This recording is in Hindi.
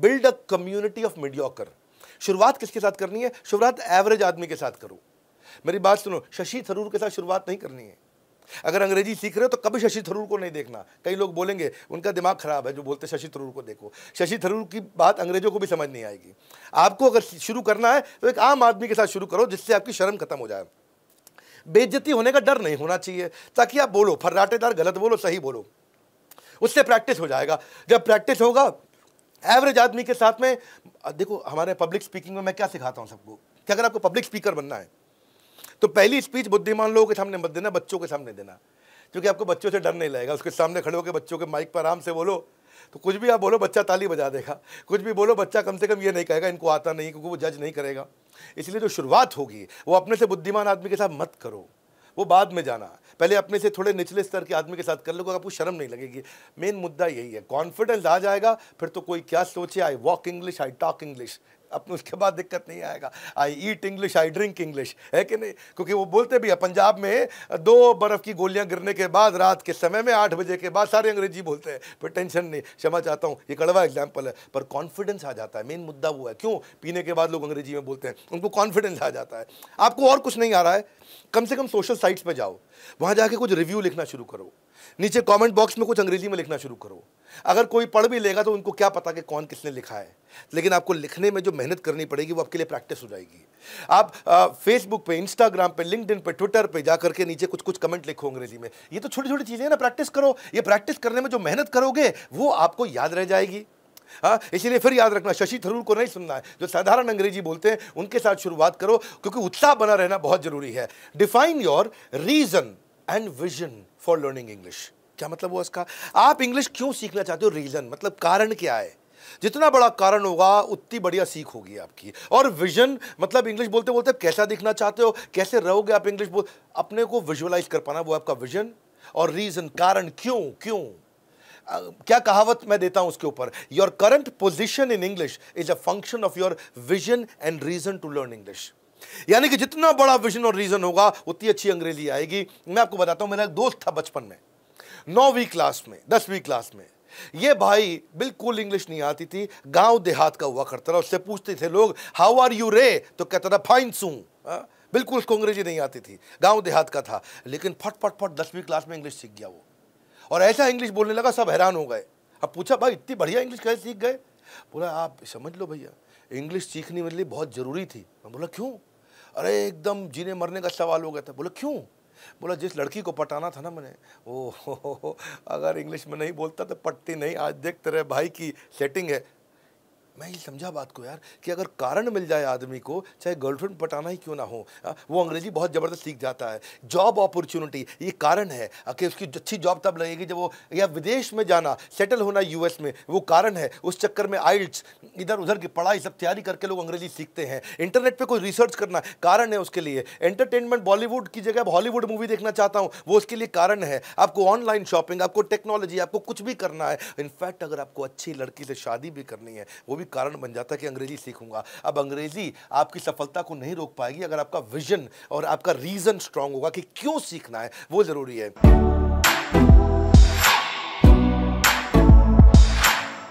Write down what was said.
build a community of mediocre शुरुआत किसके साथ करनी है शुरुआत एवरेज आदमी के साथ करो मेरी बात सुनो शशि थरूर के साथ शुरुआत नहीं करनी है अगर अंग्रेजी सीख रहे हो तो कभी शशि थरूर को नहीं देखना कई लोग बोलेंगे उनका दिमाग खराब है जो बोलते शशि थरूर को देखो शशि थरूर की बात अंग्रेजों को भी समझ नहीं आएगी आपको अगर शुरू करना है तो एक आम आदमी के साथ शुरू करो जिससे आपकी शर्म खत्म हो जाए बेज्जती होने का डर नहीं होना चाहिए ताकि आप बोलो फर्राटेदार गलत बोलो सही बोलो उससे प्रैक्टिस हो जाएगा जब प्रैक्टिस होगा एवरेज आदमी के साथ में देखो हमारे पब्लिक स्पीकिंग में मैं क्या सिखाता हूँ सबको कि अगर आपको पब्लिक स्पीकर बनना है तो पहली स्पीच बुद्धिमान लोगों के सामने मत देना बच्चों के सामने देना क्योंकि आपको बच्चों से डर नहीं लगेगा उसके सामने खड़े होकर बच्चों के माइक पर आराम से बोलो तो कुछ भी आप बोलो बच्चा ताली बजा देगा कुछ भी बोलो बच्चा कम से कम ये नहीं कहेगा इनको आता नहीं क्योंकि वो जज नहीं करेगा इसलिए जो शुरुआत होगी वो अपने से बुद्धिमान आदमी के साथ मत करो वो बाद में जाना पहले अपने से थोड़े निचले स्तर के आदमी के साथ कर लोगे आपको शर्म नहीं लगेगी मेन मुद्दा यही है कॉन्फिडेंस आ जाएगा फिर तो कोई क्या सोचे I walk English I talk English अपने उसके बाद दिक्कत नहीं आएगा I eat English I drink English है कि नहीं क्योंकि वो बोलते भी है पंजाब में दो बर्फ़ की गोलियां गिरने के बाद रात के समय में आठ बजे के बाद सारे अंग्रेजी बोलते हैं फिर टेंशन नहीं क्षमा चाहता हूँ ये कड़वा एग्जाम्पल है पर कॉन्फिडेंस आ जाता है मेन मुद्दा वो है क्यों पीने के बाद लोग अंग्रेजी में बोलते हैं उनको कॉन्फिडेंस आ जाता है आपको और कुछ नहीं आ रहा है कम से कम सोशल साइट्स पर जाओ वहाँ जाके कुछ रिव्यू लिखना शुरू करो नीचे कमेंट बॉक्स में कुछ अंग्रेजी में लिखना शुरू करो अगर कोई पढ़ भी लेगा तो उनको क्या पता कि कौन किसने लिखा है लेकिन आपको लिखने में जो मेहनत करनी पड़ेगी वो आपके लिए प्रैक्टिस हो जाएगी आप फेसबुक पे इंस्टाग्राम पे लिंकड पे ट्विटर पे जा करके नीचे कुछ कुछ कमेंट लिखो अंग्रेजी में ये तो छोटी छोटी चीज़ें हैं ना प्रैक्टिस करो ये प्रैक्टिस करने में जो मेहनत करोगे वो आपको याद रह जाएगी हाँ इसीलिए फिर याद रखना शशि थरूर को नहीं सुनना है जो साधारण अंग्रेजी बोलते हैं उनके साथ शुरुआत करो क्योंकि उत्साह बना रहना बहुत जरूरी है define your reason and vision for learning English क्या मतलब हुआ इसका आप इंग्लिश क्यों सीखना चाहते हो रीजन मतलब कारण क्या है जितना बड़ा कारण होगा उतनी बढ़िया सीख होगी आपकी और विजन मतलब इंग्लिश बोलते बोलते कैसा दिखना चाहते हो कैसे रहोगे आप इंग्लिश बोल अपने को विजुअलाइज कर पाना वो आपका विजन और रीजन कारण क्यों क्यों क्या कहावत मैं देता हूं उसके ऊपर your current position in English is a function of your vision and reason to learn English यानी कि जितना बड़ा विजन और रीजन होगा उतनी अच्छी अंग्रेजी आएगी मैं आपको बताता हूं मेरा एक दोस्त था बचपन में नौवीं क्लास में दसवीं क्लास में ये भाई बिल्कुल इंग्लिश नहीं आती थी गांव देहात का हुआ करता था उससे पूछते थे लोग हाउ आर यू रे तो कहता था फाइन सू बिल्कुल उसको अंग्रेजी नहीं आती थी गांव देहात का था लेकिन फट फट फट दसवीं क्लास में इंग्लिश सीख गया वो और ऐसा इंग्लिश बोलने लगा सब हैरान हो गए अब पूछा भाई इतनी बढ़िया इंग्लिश कैसे सीख गए बोला आप समझ लो भैया इंग्लिश सीखनी मेरे लिए बहुत ज़रूरी थी मैं बोला क्यों अरे एकदम जीने मरने का सवाल हो गया था बोला क्यों बोला जिस लड़की को पटाना था ना मैंने ओ हो, हो, हो अगर इंग्लिश में नहीं बोलता तो पटती नहीं आज देखते रहे भाई की सेटिंग है मैं ये समझा बात को यार कि अगर कारण मिल जाए आदमी को चाहे गर्लफ्रेंड पटाना ही क्यों ना हो हाँ, वो अंग्रेजी बहुत ज़बरदस्त सीख जाता है जॉब अपॉर्चुनिटी ये कारण है कि उसकी अच्छी जॉब तब लगेगी जब वो या विदेश में जाना सेटल होना यू में वो कारण है उस चक्कर में आइल्स इधर उधर की पढ़ाई सब तैयारी करके लोग अंग्रेजी सीखते हैं इंटरनेट पर कोई रिसर्च करना कारण है उसके लिए एंटरटेनमेंट बॉलीवुड की जगह हॉलीवुड मूवी देखना चाहता हूँ वो उसके लिए कारण है आपको ऑनलाइन शॉपिंग आपको टेक्नोलॉजी आपको कुछ भी करना है इनफैक्ट अगर आपको अच्छी लड़की से शादी भी करनी है वो भी एक कारण बन जाता है कि अंग्रेजी सीखूंगा अब अंग्रेजी आपकी सफलता को नहीं रोक पाएगी अगर आपका विजन और आपका रीज़न स्ट्रांग होगा कि क्यों सीखना है वो ज़रूरी है